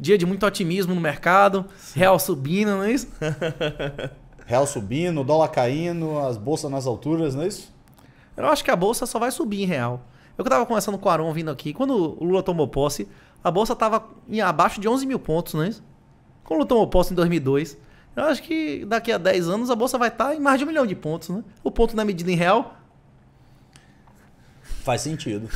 dia de muito otimismo no mercado, Sim. real subindo, não é isso? real subindo, dólar caindo, as bolsas nas alturas, não é isso? Eu acho que a bolsa só vai subir em real. Eu estava conversando com o Aron vindo aqui, quando o Lula tomou posse, a bolsa estava abaixo de 11 mil pontos, não é isso? Quando o Lula tomou posse em 2002, eu acho que daqui a 10 anos a bolsa vai estar tá em mais de um milhão de pontos, né? O ponto na é medida em real Faz sentido.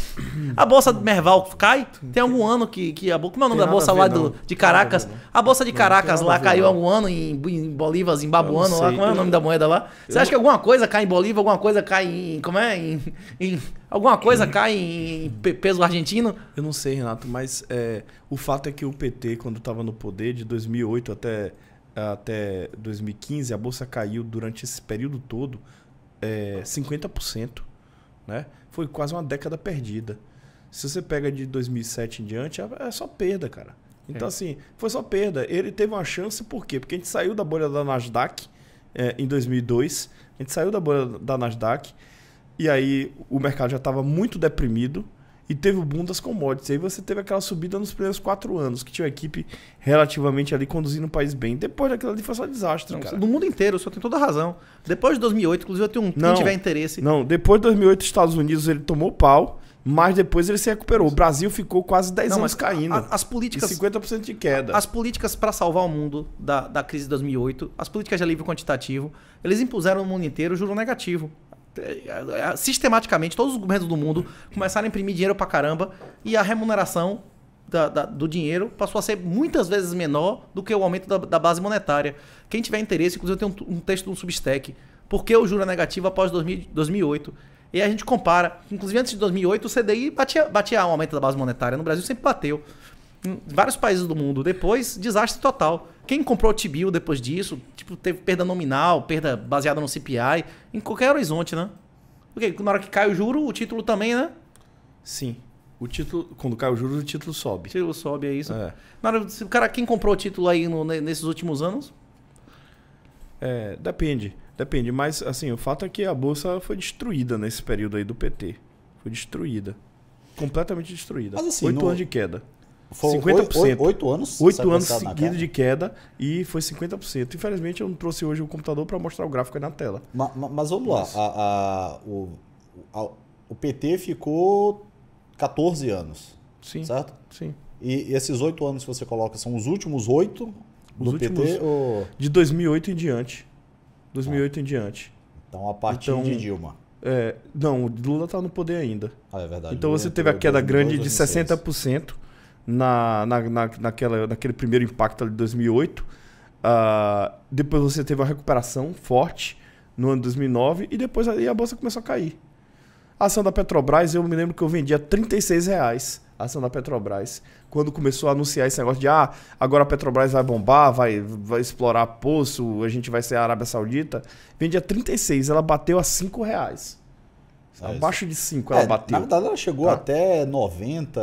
A bolsa do Merval cai. Tem algum ano que, que a bolsa. Como é o nome da bolsa ver, lá do, de Caracas? A bolsa de Caracas lá ver, caiu há algum ano em, em Bolívar, Zimbabuano lá. É? Como é o nome da moeda lá? Eu... Você acha que alguma coisa cai em Bolívar, alguma coisa cai em. Como é? Em, em alguma coisa cai em peso argentino? Eu não sei, Renato, mas é, o fato é que o PT, quando estava no poder, de 2008 até, até 2015, a bolsa caiu durante esse período todo é, 50%. Né? Foi quase uma década perdida. Se você pega de 2007 em diante, é, é só perda, cara. Então, é. assim, foi só perda. Ele teve uma chance, por quê? Porque a gente saiu da bolha da Nasdaq é, em 2002, a gente saiu da bolha da Nasdaq, e aí o mercado já estava muito deprimido, e teve o boom das commodities. Aí você teve aquela subida nos primeiros quatro anos, que tinha uma equipe relativamente ali conduzindo o país bem. Depois daquilo ali foi só desastre, não, cara. No mundo inteiro, o senhor tem toda a razão. Depois de 2008, inclusive eu tenho um, não, quem tiver interesse. Não, depois de 2008, os Estados Unidos ele tomou pau, mas depois ele se recuperou. O Brasil ficou quase 10 não, anos caindo. A, as políticas. E 50% de queda. As políticas para salvar o mundo da, da crise de 2008, as políticas de alívio quantitativo, eles impuseram no mundo inteiro juro negativo. É, é, sistematicamente todos os governos do mundo começaram a imprimir dinheiro pra caramba e a remuneração da, da, do dinheiro passou a ser muitas vezes menor do que o aumento da, da base monetária. Quem tiver interesse, inclusive eu tenho um, um texto do Substack, por que o juro é negativo após 2000, 2008? E a gente compara, inclusive antes de 2008 o CDI batia, batia aumento da base monetária, no Brasil sempre bateu. Em vários países do mundo, depois desastre total. Quem comprou o Tibio depois disso, tipo, teve perda nominal, perda baseada no CPI, em qualquer horizonte, né? Porque na hora que cai o juro, o título também, né? Sim. O título, quando cai o juro, o título sobe. O título sobe, é isso. É. Na hora, cara, quem comprou o título aí no, nesses últimos anos? É, depende. Depende, mas assim, o fato é que a bolsa foi destruída nesse período aí do PT. Foi destruída. Completamente destruída. Mas, assim, Oito no... anos de queda. Foram 50%. Oito anos? Oito anos seguidos de né? queda e foi 50%. Infelizmente, eu não trouxe hoje o computador para mostrar o gráfico aí na tela. Mas, mas vamos lá. A, a, o, a, o PT ficou 14 anos. Sim. Certo? Sim. E, e esses oito anos que você coloca são os últimos oito do últimos, PT? Ou... De 2008 em diante. 2008 ah. em diante. Então, a partir então, de Dilma. É, não, Lula está no poder ainda. Ah, é verdade. Então, Lula você teve a queda 2012, grande de 2006. 60% na, na, na, naquela, naquele primeiro impacto de 2008. Uh, ah, depois você teve uma recuperação forte no ano de 2009 e depois aí a bolsa começou a cair. A ação da Petrobras, eu me lembro que eu vendia 36 reais a ação da Petrobras. Quando começou a anunciar esse negócio de ah, agora a Petrobras vai bombar, vai, vai explorar poço, a gente vai ser a Arábia Saudita. Vendia 36, ela bateu a 5 reais. Sabe? É, abaixo de 5 ela é, bateu. Na verdade, ela chegou tá? até 98,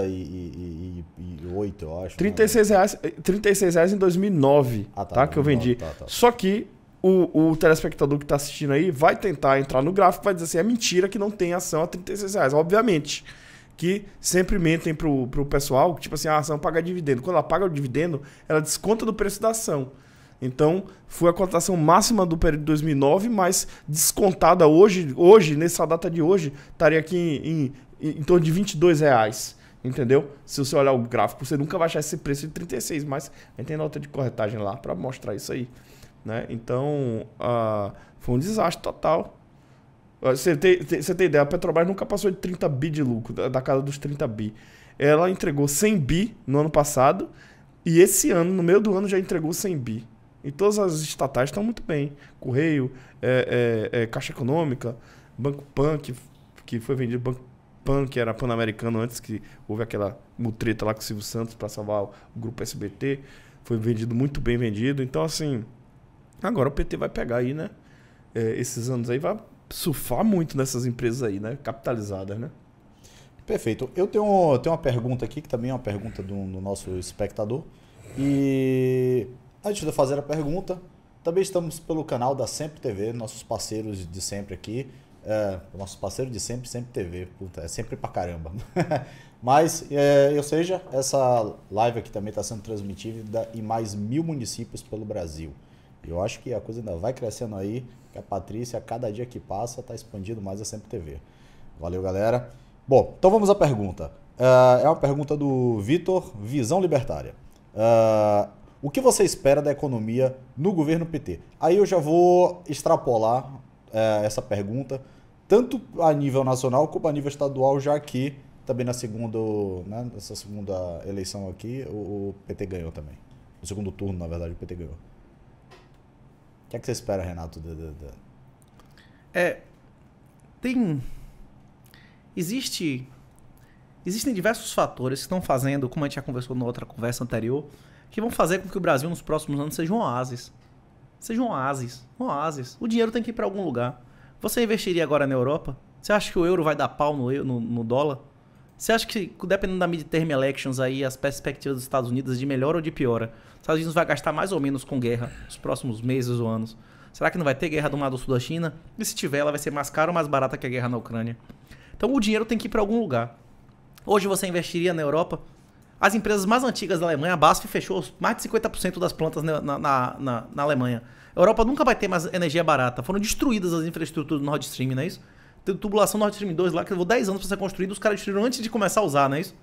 e, eu acho. 36 né? reais, 36 reais em 2009, ah, tá, tá, que eu tá, vendi. Tá, tá, tá, Só que o, o telespectador que está assistindo aí vai tentar entrar no gráfico vai dizer assim, é mentira que não tem ação a 36 reais. Obviamente que sempre mentem pro, pro pessoal, tipo assim, ah, a ação paga dividendo. Quando ela paga o dividendo, ela desconta do preço da ação. Então, foi a cotação máxima do período de 2009, mas descontada hoje, hoje nessa data de hoje, estaria aqui em, em, em torno de 22 reais. Entendeu? Se você olhar o gráfico, você nunca vai achar esse preço de 36, mas a gente tem nota de corretagem lá para mostrar isso aí. Né? Então, uh, foi um desastre total. Ah, você tem, você tem ideia, a Petrobras nunca passou de 30 bi de lucro, da, casa dos 30 bi. Ela entregou 100 bi no ano passado e esse ano, no meio do ano, já entregou 100 bi. E todas as estatais estão muito bem. Correio, é, é, é, Caixa Econômica, Banco Pan, que, que foi vendido, Banco Pan, que era pan-americano antes que houve aquela mutreta lá com o Silvio Santos para salvar o grupo SBT. Foi vendido muito bem vendido. Então, assim, agora o PT vai pegar aí, né? É, esses anos aí vai surfar muito nessas empresas aí, né? Capitalizadas, né? Perfeito. Eu tenho, tenho uma pergunta aqui, que também é uma pergunta do, do nosso espectador. E Antes de eu fazer a pergunta, também estamos pelo canal da Sempre TV, nossos parceiros de sempre aqui. É, nosso parceiro de sempre, Sempre TV. Puta, é sempre pra caramba. Mas, é, ou seja, essa live aqui também está sendo transmitida em mais mil municípios pelo Brasil. Eu acho que a coisa ainda vai crescendo aí, que a Patrícia, a cada dia que passa, está expandindo mais a Sempre TV. Valeu, galera. Bom, então vamos à pergunta. é, é uma pergunta do Vitor, Visão Libertária. É, o que você espera da economia no governo PT? Aí eu já vou extrapolar é, essa pergunta, tanto a nível nacional como a nível estadual, já que também na segunda, né, nessa segunda eleição aqui, o, o PT ganhou também. No segundo turno, na verdade, o PT ganhou. O que é que você espera, Renato? De, de, de... É, tem. Existe. Existem diversos fatores que estão fazendo, como a gente já conversou na outra conversa anterior, que vão fazer com que o Brasil nos próximos anos seja um oásis. Seja um oásis. Um oásis. O dinheiro tem que ir para algum lugar. Você investiria agora na Europa? Você acha que o euro vai dar pau no, no, no dólar? Você acha que, dependendo da midterm elections aí, as perspectivas dos Estados Unidos de melhora ou de piora? Os Estados Unidos vai gastar mais ou menos com guerra nos próximos meses ou anos. Será que não vai ter guerra do lado sul da China? E se tiver, ela vai ser mais cara ou mais barata que a guerra na Ucrânia? Então o dinheiro tem que ir para algum lugar. Hoje você investiria na Europa? As empresas mais antigas da Alemanha, a BASF, fechou mais de 50% das plantas na, na, na, na, Alemanha. A Europa nunca vai ter mais energia barata. Foram destruídas as infraestruturas do Nord Stream, não é isso? Tem tubulação Nord Stream 2 lá que levou 10 anos para ser construída, os caras destruíram antes de começar a usar, não é isso?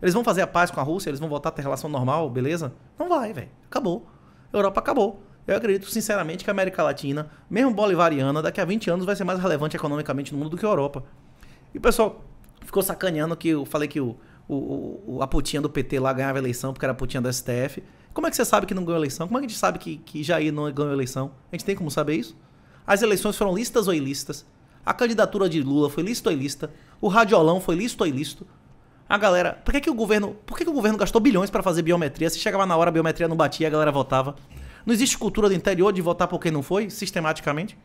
Eles vão fazer a paz com a Rússia, eles vão voltar a ter relação normal, beleza? Não vai, velho. Acabou. A Europa acabou. Eu acredito sinceramente que a América Latina, mesmo bolivariana, daqui a 20 anos vai ser mais relevante economicamente no mundo do que a Europa. E o pessoal ficou sacaneando que eu falei que o o, o, a putinha do PT lá ganhava eleição porque era a putinha do STF. Como é que você sabe que não ganhou eleição? Como é que a gente sabe que, que Jair não ganhou eleição? A gente tem como saber isso? As eleições foram listas ou ilícitas? A candidatura de Lula foi lista ou ilícita? O radiolão foi listo ou ilícito? A galera, por que, que o governo, por que, que o governo gastou bilhões para fazer biometria? Se chegava na hora a biometria não batia, a galera votava. Não existe cultura do interior de votar por quem não foi, sistematicamente?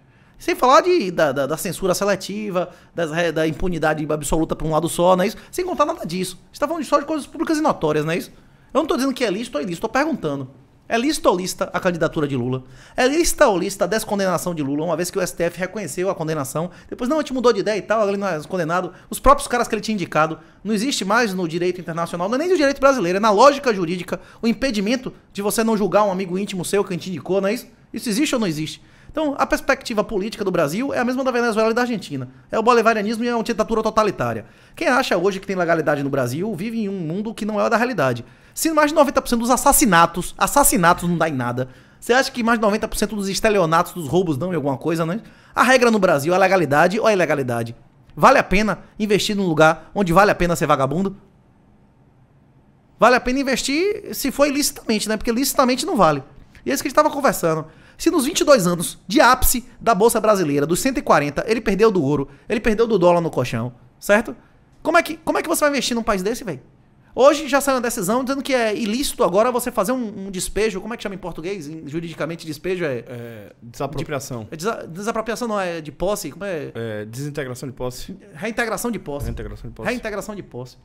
Sem falar de, da, da, da censura seletiva, das, da impunidade absoluta para um lado só, não é isso? Sem contar nada disso. A gente tá falando só de coisas públicas e notórias, não é isso? Eu não estou dizendo que é lícito ou é ilícito, estou perguntando. É lista ou lista a candidatura de Lula? É lista ou lista a descondenação de Lula, uma vez que o STF reconheceu a condenação. Depois, não, a gente mudou de ideia e tal, ele não é condenado. Os próprios caras que ele tinha indicado. Não existe mais no direito internacional, não é nem no direito brasileiro, é na lógica jurídica o impedimento de você não julgar um amigo íntimo seu que te indicou, não é isso? Isso existe ou não existe? Então, a perspectiva política do Brasil é a mesma da Venezuela e da Argentina. É o bolivarianismo e é uma ditadura totalitária. Quem acha hoje que tem legalidade no Brasil vive em um mundo que não é o da realidade. Se mais de 90% dos assassinatos, assassinatos não dá em nada, você acha que mais de 90% dos estelionatos, dos roubos dão em alguma coisa, né? A regra no Brasil é a legalidade ou a ilegalidade? Vale a pena investir num lugar onde vale a pena ser vagabundo? Vale a pena investir se for ilicitamente, né? Porque licitamente não vale. E é isso que a gente estava conversando. Se nos 22 anos de ápice da Bolsa Brasileira, dos 140, ele perdeu do ouro, ele perdeu do dólar no colchão, certo? Como é que, como é que você vai investir num país desse, velho? Hoje já saiu uma decisão dizendo que é ilícito agora você fazer um, um despejo, como é que chama em português? Em, juridicamente, despejo é... é desapropriação. De, é desa, desapropriação não, é de posse, como é? é? Desintegração de posse. Reintegração de posse. Reintegração de posse. Reintegração de posse.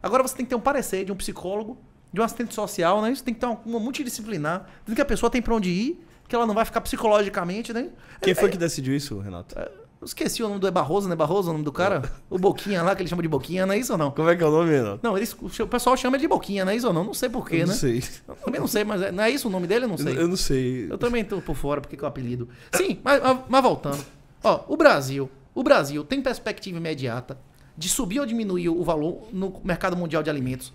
Agora você tem que ter um parecer de um psicólogo, de um assistente social, né? Isso tem que ter uma, uma multidisciplinar, dizendo que a pessoa tem para onde ir que ela não vai ficar psicologicamente nem. Né? Quem é, foi que decidiu isso, Renato? É, esqueci o nome do é Barroso, né? Barroso é o nome do cara? o Boquinha lá, que ele chama de Boquinha, não é isso ou não? Como é que é o nome, Renato? Não, eles, o pessoal chama de Boquinha, não é isso ou não? Não sei porquê, né? Não sei. Eu também não sei, mas é, não é isso o nome dele? Eu não sei. Eu, eu não sei. Eu também tô por fora, porque que é o apelido. Sim, mas, mas, mas voltando. Ó, o Brasil. O Brasil tem perspectiva imediata de subir ou diminuir o valor no mercado mundial de alimentos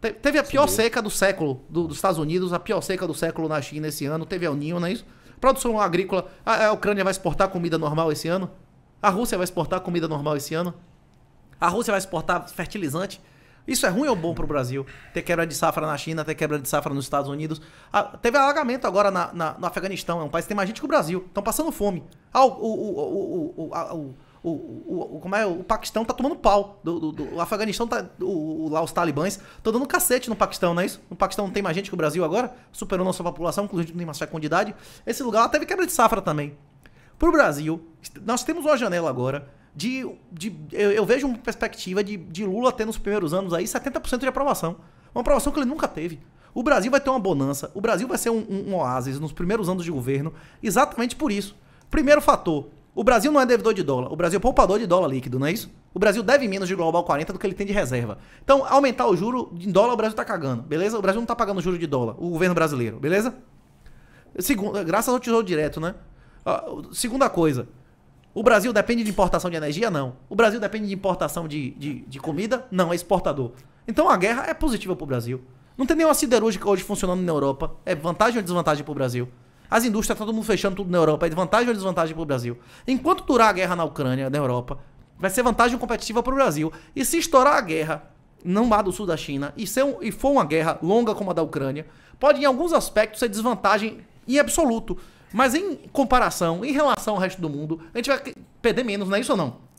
Teve a pior Sim. seca do século do, dos Estados Unidos, a pior seca do século na China esse ano. Teve El Ninho, não é isso? Produção agrícola. A, a, Ucrânia vai exportar comida normal esse ano? A Rússia vai exportar comida normal esse ano? A Rússia vai exportar fertilizante? Isso é ruim ou bom para o Brasil? Ter quebra de safra na China, ter quebra de safra nos Estados Unidos. A, teve alagamento agora na, na, no Afeganistão. É um país que tem mais gente que o Brasil. Estão passando fome. Ah, o, o, o, o o, o, o, como é, o Paquistão tá tomando pau. Do, do, do o Afeganistão tá. O, o, lá os talibãs estão dando cacete no Paquistão, não é isso? O Paquistão não tem mais gente que o Brasil agora, superou nossa população, inclusive não tem mais fecundidade. Esse lugar teve quebra de safra também. Pro Brasil, nós temos uma janela agora de. de eu, eu vejo uma perspectiva de, de Lula ter nos primeiros anos aí 70% de aprovação. Uma aprovação que ele nunca teve. O Brasil vai ter uma bonança, o Brasil vai ser um, um, um oásis nos primeiros anos de governo, exatamente por isso. Primeiro fator, o Brasil não é devedor de dólar, o Brasil é poupador de dólar líquido, não é isso? O Brasil deve menos de global 40 do que ele tem de reserva. Então, aumentar o juro em dólar, o Brasil tá cagando, beleza? O Brasil não tá pagando juro de dólar, o governo brasileiro, beleza? Segunda, graças ao tesouro direto, né? Uh, segunda coisa, o Brasil depende de importação de energia? Não. O Brasil depende de importação de, de, de comida? Não, é exportador. Então a guerra é positiva para o Brasil. Não tem nenhuma siderúrgica hoje funcionando na Europa. É vantagem ou desvantagem para o Brasil? As indústrias, tá todo mundo fechando tudo na Europa. É vantagem ou desvantagem para o Brasil? Enquanto durar a guerra na Ucrânia, na Europa, vai ser vantagem competitiva para o Brasil. E se estourar a guerra não lá do sul da China e, ser um, e for uma guerra longa como a da Ucrânia, pode em alguns aspectos ser desvantagem em absoluto. Mas em comparação, em relação ao resto do mundo, a gente vai perder menos, não é isso ou não?